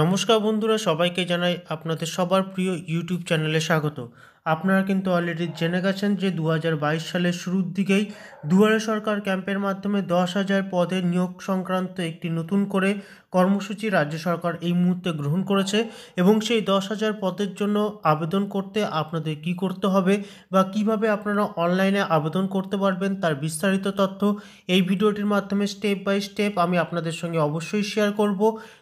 নমস্কার বন্ধুরা সবাইকে জানাই আপনাদের সবার প্রিয় ইউটিউব চ্যানেলে স্বাগত আপনারা কিন্তু অলরেডি জেনে গেছেন যে দু সালের শুরুর দিকেই দুয়ারে সরকার ক্যাম্পের মাধ্যমে দশ হাজার পদে নিয়োগ সংক্রান্ত একটি নতুন করে কর্মসূচি রাজ্য সরকার এই মুহূর্তে গ্রহণ করেছে এবং সেই দশ হাজার পদের জন্য আবেদন করতে আপনাদের কি করতে হবে বা কিভাবে আপনারা অনলাইনে আবেদন করতে পারবেন তার বিস্তারিত তথ্য এই ভিডিওটির মাধ্যমে স্টেপ বাই স্টেপ আমি আপনাদের সঙ্গে অবশ্যই শেয়ার করব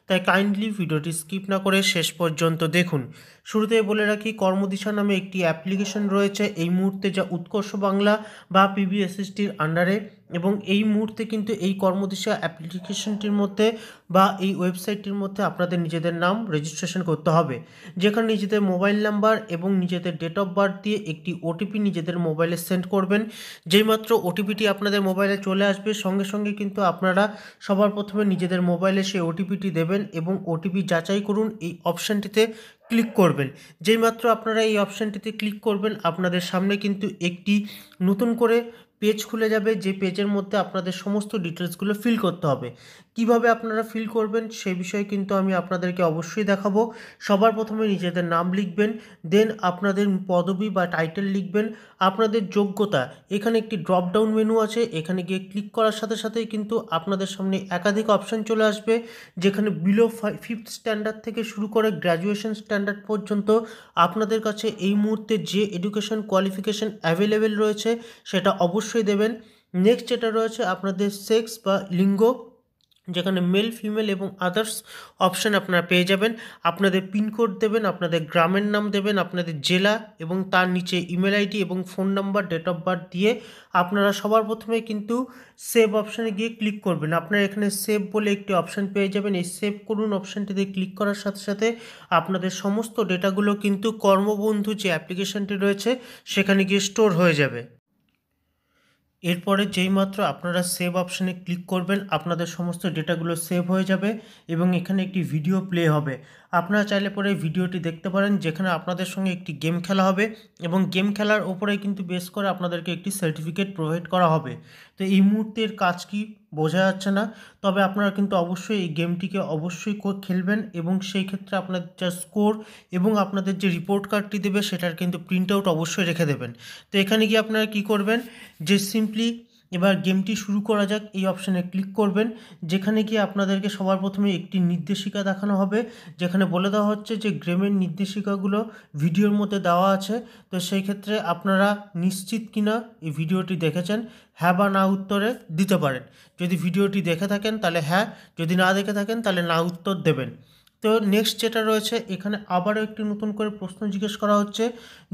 তাই কাইন্ডলি ভিডিওটি স্কিপ না করে শেষ পর্যন্ত দেখুন শুরুতে বলে রাখি কর্মদিশা নামে একটি অ্যাপ অ্যাপ্লিকেশন রয়েছে এই মুহূর্তে যা উৎকর্ষ বাংলা বা পিবিএসএসটির আন্ডারে এবং এই মুহূর্তে কিন্তু এই কর্মদিশা অ্যাপ্লিকেশনটির মধ্যে বা এই ওয়েবসাইটটির মধ্যে আপনাদের নিজেদের নাম রেজিস্ট্রেশন করতে হবে যেখানে নিজেদের মোবাইল নাম্বার এবং নিজেদের ডেট অফ বার্থ দিয়ে একটি ওটিপি নিজেদের মোবাইলে সেন্ড করবেন যেইমাত্র ওটিপিটি আপনাদের মোবাইলে চলে আসবে সঙ্গে সঙ্গে কিন্তু আপনারা সবার প্রথমে নিজেদের মোবাইলে সেই ওটিপিটি দেবেন এবং ওটিপি যাচাই করুন এই অপশানটিতে ক্লিক করবেন যেইমাত্র আপনারা এই অপশানটিতে ক্লিক করবেন আপনাদের সামনে কিন্তু একটি নতুন করে পেজ খুলে যাবে যে পেজের মধ্যে আপনাদের সমস্ত ডিটেলসগুলো ফিল করতে হবে কিভাবে আপনারা ফিল করবেন সে বিষয়ে কিন্তু আমি আপনাদেরকে অবশ্যই দেখাবো সবার প্রথমে নিজেদের নাম লিখবেন দেন আপনাদের পদবি বা টাইটেল লিখবেন আপনাদের যোগ্যতা এখানে একটি ড্রপ ডাউন মেনু আছে এখানে গিয়ে ক্লিক করার সাথে সাথে কিন্তু আপনাদের সামনে একাধিক অপশান চলে আসবে যেখানে বিলো ফিফথ স্ট্যান্ডার্ড থেকে শুরু করে গ্র্যাজুয়েশন স্ট্যান্ডার্ড পর্যন্ত আপনাদের কাছে এই মুহূর্তে যে এডুকেশন কোয়ালিফিকেশন অ্যাভেলেবেল রয়েছে সেটা অবশ্যই অবশ্যই দেবেন নেক্সট যেটা রয়েছে আপনাদের সেক্স বা লিঙ্গ যেখানে মেল ফিমেল এবং আদার্স অপশান আপনারা পেয়ে যাবেন আপনাদের পিনকোড দেবেন আপনাদের গ্রামের নাম দেবেন আপনাদের জেলা এবং তার নিচে ইমেল আইডি এবং phone number date of birth দিয়ে আপনারা সবার প্রথমে কিন্তু সেভ অপশানে গিয়ে ক্লিক করবেন আপনারা এখানে সেভ বলে একটি অপশান পেয়ে যাবেন এই সেভ করুন অপশানটিতে ক্লিক করার সাথে সাথে আপনাদের সমস্ত ডেটাগুলো কিন্তু কর্মবন্ধু যে অ্যাপ্লিকেশানটি রয়েছে সেখানে গিয়ে স্টোর হয়ে যাবে এরপরে যেই মাত্র আপনারা সেভ অপশানে ক্লিক করবেন আপনাদের সমস্ত ডেটাগুলো সেভ হয়ে যাবে এবং এখানে একটি ভিডিও প্লে হবে আপনারা চাইলে পরে ভিডিওটি দেখতে পারেন যেখানে আপনাদের সঙ্গে একটি গেম খেলা হবে এবং গেম খেলার ওপরে কিন্তু বেস করে আপনাদেরকে একটি সার্টিফিকেট প্রোভাইড করা হবে তো এই মুহূর্তের কাজ কি বোঝা যাচ্ছে না তবে আপনারা কিন্তু অবশ্যই এই গেমটিকে অবশ্যই খেলবেন এবং সেই ক্ষেত্রে আপনাদের যা স্কোর এবং আপনাদের যে রিপোর্ট কার্ডটি দেবে সেটার কিন্তু প্রিন্ট আউট অবশ্যই রেখে দেবেন তো এখানে গিয়ে আপনারা কি করবেন যে সিম্পলি এবার গেমটি শুরু করা যাক এই অপশানে ক্লিক করবেন যেখানে গিয়ে আপনাদেরকে সবার প্রথমে একটি নির্দেশিকা দেখানো হবে যেখানে বলে দেওয়া হচ্ছে যে গেমের নির্দেশিকাগুলো ভিডিওর মধ্যে দেওয়া আছে তো সেই ক্ষেত্রে আপনারা নিশ্চিত কিনা এই ভিডিওটি দেখেছেন হ্যাঁ বা না উত্তরে দিতে পারেন যদি ভিডিওটি দেখে থাকেন তাহলে হ্যাঁ যদি না দেখে থাকেন তাহলে না উত্তর দেবেন তো নেক্সট যেটা রয়েছে এখানে আবারও একটি নতুন করে প্রশ্ন জিজ্ঞেস করা হচ্ছে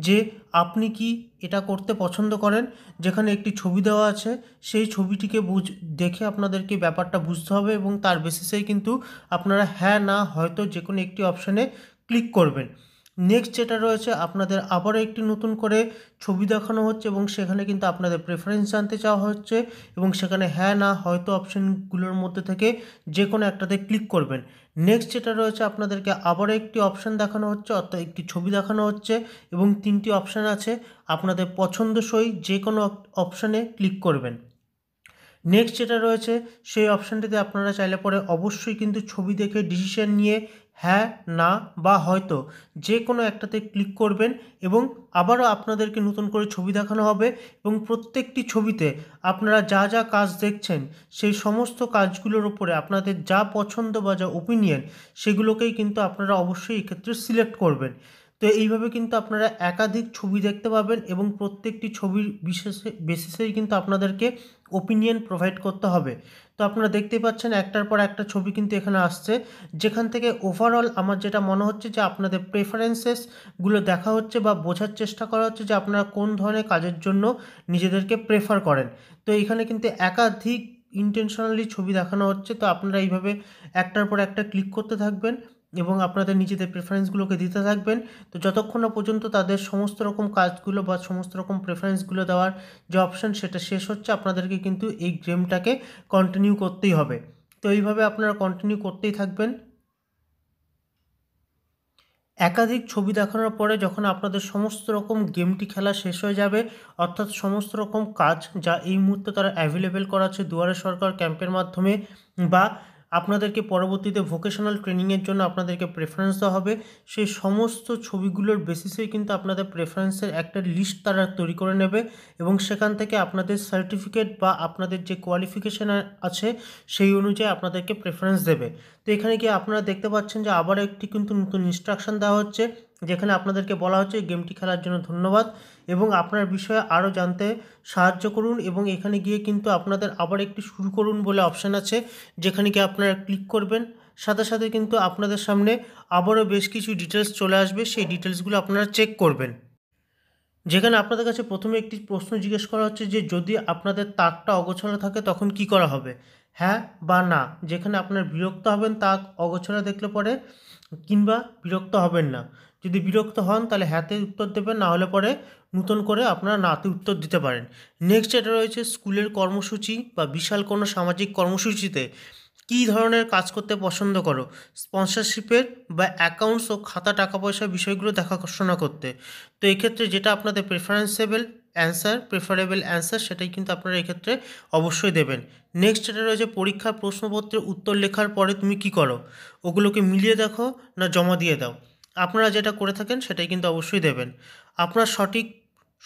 যে আপনি কি এটা করতে পছন্দ করেন যেখানে একটি ছবি দেওয়া আছে সেই ছবিটিকে বুঝ দেখে আপনাদেরকে ব্যাপারটা বুঝতে হবে এবং তার বেসিসেই কিন্তু আপনারা হ্যাঁ না হয়তো যে কোনো একটি অপশানে ক্লিক করবেন নেক্সট যেটা রয়েছে আপনাদের আবারও একটি নতুন করে ছবি দেখানো হচ্ছে এবং সেখানে কিন্তু আপনাদের প্রেফারেন্স জানতে চাওয়া হচ্ছে এবং সেখানে হ্যাঁ না হয়তো অপশানগুলোর মধ্যে থেকে যে কোনো একটাতে ক্লিক করবেন নেক্সট যেটা রয়েছে আপনাদেরকে আবারও একটি অপশান দেখানো হচ্ছে অর্থাৎ একটি ছবি দেখানো হচ্ছে এবং তিনটি অপশান আছে আপনাদের পছন্দসই যে কোনো অপশানে ক্লিক করবেন নেক্সট যেটা রয়েছে সেই অপশানটিতে আপনারা চাইলে পরে অবশ্যই কিন্তু ছবি দেখে ডিসিশন নিয়ে হ্যাঁ না বা হয়তো যে কোনো একটাতে ক্লিক করবেন এবং আবারও আপনাদেরকে নতুন করে ছবি দেখানো হবে এবং প্রত্যেকটি ছবিতে আপনারা যা যা কাজ দেখছেন সেই সমস্ত কাজগুলোর উপরে আপনাদের যা পছন্দ বা যা ওপিনিয়ন সেগুলোকেই কিন্তু আপনারা অবশ্যই এক্ষেত্রে সিলেক্ট করবেন তো এইভাবে কিন্তু আপনারা একাধিক ছবি দেখতে পাবেন এবং প্রত্যেকটি ছবির বিশেষে বেসিসেই কিন্তু আপনাদেরকে ওপিনিয়ন প্রোভাইড করতে হবে তো আপনারা দেখতে পাচ্ছেন একটার পর একটা ছবি কিন্তু এখানে আসছে যেখান থেকে ওভারঅল আমার যেটা মনে হচ্ছে যে আপনাদের প্রেফারেন্সেসগুলো দেখা হচ্ছে বা বোঝার চেষ্টা করা হচ্ছে যে আপনারা কোন ধরনের কাজের জন্য নিজেদেরকে প্রেফার করেন তো এখানে কিন্তু একাধিক ইন্টেনশনালি ছবি দেখানো হচ্ছে তো আপনারা এইভাবে একটার পর একটা ক্লিক করতে থাকবেন এবং আপনাদের নিজেদের প্রেফারেন্সগুলোকে দিতে থাকবেন তো যতক্ষণ না পর্যন্ত তাদের সমস্ত রকম কাজগুলো বা সমস্ত রকম প্রেফারেন্সগুলো দেওয়ার যে অপশান সেটা শেষ হচ্ছে আপনাদেরকে কিন্তু এই গেমটাকে কন্টিনিউ করতেই হবে তো এইভাবে আপনারা কন্টিনিউ করতেই থাকবেন একাধিক ছবি দেখানোর পরে যখন আপনাদের সমস্ত রকম গেমটি খেলা শেষ হয়ে যাবে অর্থাৎ সমস্ত রকম কাজ যা এই মুহূর্তে তারা অ্যাভেলেবেল করাচ্ছে দুয়ারে সরকার ক্যাম্পের মাধ্যমে বা আপনাদেরকে পরবর্তীতে ভোকেশনাল ট্রেনিংয়ের জন্য আপনাদেরকে প্রেফারেন্স দেওয়া হবে সেই সমস্ত ছবিগুলোর বেসিসেই কিন্তু আপনাদের প্রেফারেন্সের একটা লিস্ট তারা তৈরি করে নেবে এবং সেখান থেকে আপনাদের সার্টিফিকেট বা আপনাদের যে কোয়ালিফিকেশান আছে সেই অনুযায়ী আপনাদেরকে প্রেফারেন্স দেবে তো এখানে কি আপনারা দেখতে পাচ্ছেন যে আবার একটি কিন্তু নতুন ইনস্ট্রাকশন দেওয়া হচ্ছে যেখানে আপনাদেরকে বলা হচ্ছে গেমটি খেলার জন্য ধন্যবাদ এবং আপনার বিষয়ে আরও জানতে সাহায্য করুন এবং এখানে গিয়ে কিন্তু আপনাদের আবার একটি শুরু করুন বলে অপশান আছে যেখানে কি আপনারা ক্লিক করবেন সাথে সাথে কিন্তু আপনাদের সামনে আবারও বেশ কিছু ডিটেলস চলে আসবে সেই ডিটেলসগুলো আপনারা চেক করবেন যেখানে আপনাদের কাছে প্রথমে একটি প্রশ্ন জিজ্ঞেস করা হচ্ছে যে যদি আপনাদের তাকটা অগোছালো থাকে তখন কি করা হবে হ্যাঁ বা না যেখানে আপনার বিরক্ত হবেন তাক অগোছালো দেখলে পরে কিংবা বিরক্ত হবেন না যদি বিরক্ত হন তাহলে হ্যাঁতে উত্তর দেবেন না হলে পরে নতুন করে আপনারা নাতে উত্তর দিতে পারেন নেক্সট এটা রয়েছে স্কুলের কর্মসূচি বা বিশাল কোনো সামাজিক কর্মসূচিতে কী ধরনের কাজ করতে পছন্দ করো স্পন্সরশিপের বা অ্যাকাউন্টস ও খাতা টাকা পয়সার বিষয়গুলো দেখাশোনা করতে তো এক্ষেত্রে যেটা আপনাদের প্রেফারেন্সেবল অ্যান্সার প্রেফারেবল অ্যান্সার সেটাই কিন্তু আপনারা এক্ষেত্রে অবশ্যই দেবেন নেক্সট এটা রয়েছে পরীক্ষার প্রশ্নপত্রে উত্তর লেখার পরে তুমি কি করো ওগুলোকে মিলিয়ে দেখো না জমা দিয়ে দাও আপনারা যেটা করে থাকেন সেটাই কিন্তু অবশ্যই দেবেন আপনার সঠিক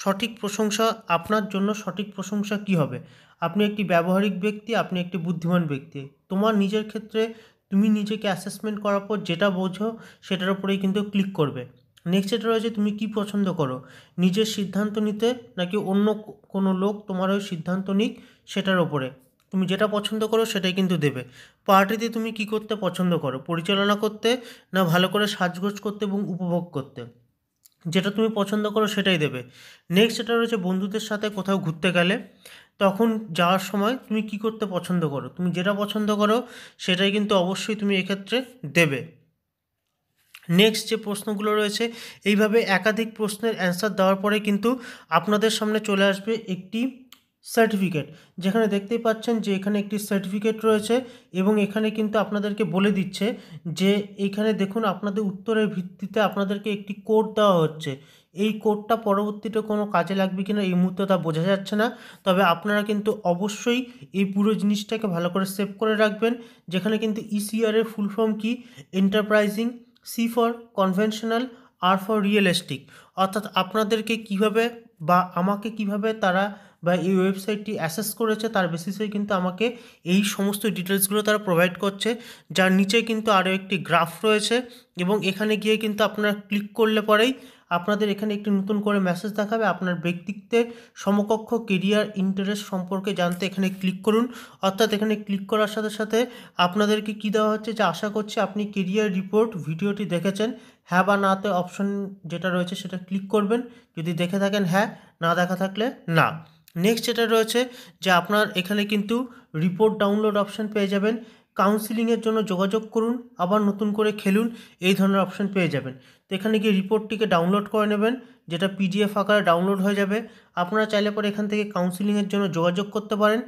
সঠিক প্রশংসা আপনার জন্য সঠিক প্রশংসা কি হবে আপনি একটি ব্যবহারিক ব্যক্তি আপনি একটি বুদ্ধিমান ব্যক্তি তোমার নিজের ক্ষেত্রে তুমি নিজেকে অ্যাসেসমেন্ট করার পর যেটা বোঝো সেটার উপরেই কিন্তু ক্লিক করবে নেক্সট যেটা রয়েছে তুমি কি পছন্দ করো নিজের সিদ্ধান্ত নিতে নাকি অন্য কোনো লোক তোমার ওই সিদ্ধান্ত নিক সেটার ওপরে তুমি যেটা পছন্দ করো সেটাই কিন্তু দেবে পার্টিতে তুমি কি করতে পছন্দ করো পরিচালনা করতে না ভালো করে সাজগোজ করতে এবং উপভোগ করতে যেটা তুমি পছন্দ করো সেটাই দেবে নেক্সট যেটা রয়েছে বন্ধুদের সাথে কোথাও ঘুরতে গেলে তখন যাওয়ার সময় তুমি কি করতে পছন্দ করো তুমি যেটা পছন্দ করো সেটাই কিন্তু অবশ্যই তুমি এক্ষেত্রে দেবে নেক্সট যে প্রশ্নগুলো রয়েছে এইভাবে একাধিক প্রশ্নের অ্যান্সার দেওয়ার পরে কিন্তু আপনাদের সামনে চলে আসবে একটি সার্টিফিকেট যেখানে দেখতেই পাচ্ছেন যে এখানে একটি সার্টিফিকেট রয়েছে এবং এখানে কিন্তু আপনাদেরকে বলে দিচ্ছে যে এখানে দেখুন আপনাদের উত্তরের ভিত্তিতে আপনাদেরকে একটি কোড দেওয়া হচ্ছে এই কোডটা পরবর্তীতে কোনো কাজে লাগবে কিনা এই মুহূর্তে তা বোঝা যাচ্ছে না তবে আপনারা কিন্তু অবশ্যই এই পুরো জিনিসটাকে ভালো করে সেভ করে রাখবেন যেখানে কিন্তু ইসিআরের ফুল ফর্ম কি এন্টারপ্রাইজিং সি ফর কনভেনশনাল আর ফর রিয়েলিস্টিক অর্থাৎ আপনাদেরকে কিভাবে বা আমাকে কিভাবে তারা বা এই ওয়েবসাইটটি অ্যাসেস করেছে তার বেসিসে কিন্তু আমাকে এই সমস্ত ডিটেলসগুলো তারা প্রোভাইড করছে যার নিচে কিন্তু আরও একটি গ্রাফ রয়েছে এবং এখানে গিয়ে কিন্তু আপনারা ক্লিক করলে পরেই আপনাদের এখানে একটি নতুন করে মেসেজ দেখাবে আপনার ব্যক্তিত্বের সমকক্ষ কেরিয়ার ইন্টারেস্ট সম্পর্কে জানতে এখানে ক্লিক করুন অর্থাৎ এখানে ক্লিক করার সাথে সাথে আপনাদেরকে কী দেওয়া হচ্ছে যে আশা করছি আপনি কেরিয়ার রিপোর্ট ভিডিওটি দেখেছেন হ্যাঁ বা নাতে অপশন যেটা রয়েছে সেটা ক্লিক করবেন যদি দেখে থাকেন হ্যাঁ না দেখা থাকলে না নেক্সট যেটা রয়েছে যে আপনার এখানে কিন্তু রিপোর্ট ডাউনলোড অপশান পেয়ে যাবেন কাউন্সিলিংয়ের জন্য যোগাযোগ করুন আবার নতুন করে খেলুন এই ধরনের অপশান পেয়ে যাবেন তো এখানে গিয়ে রিপোর্টটিকে ডাউনলোড করে নেবেন যেটা পিডিএফ আকারে ডাউনলোড হয়ে যাবে আপনারা চাইলে পরে এখান থেকে কাউন্সিলিংয়ের জন্য যোগাযোগ করতে পারেন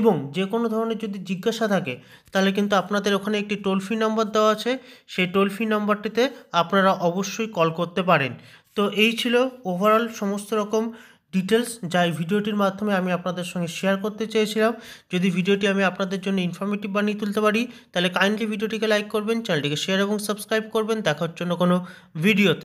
এবং যে কোনো ধরনের যদি জিজ্ঞাসা থাকে তাহলে কিন্তু আপনাদের ওখানে একটি টোল ফ্রি নাম্বার দেওয়া আছে সেই টোল ফ্রি নাম্বারটিতে আপনারা অবশ্যই কল করতে পারেন তো এই ছিল ওভারঅল সমস্ত রকম ডিটেলস যা এই ভিডিওটির মাধ্যমে আমি আপনাদের সঙ্গে শেয়ার করতে চেয়েছিলাম যদি ভিডিওটি আমি আপনাদের জন্য ইনফর্মেটিভ বানিয়ে তুলতে পারি তাহলে কাইন্ডলি ভিডিওটিকে লাইক করবেন চ্যানেলটিকে শেয়ার এবং সাবস্ক্রাইব করবেন দেখার জন্য কোনো ভিডিওতে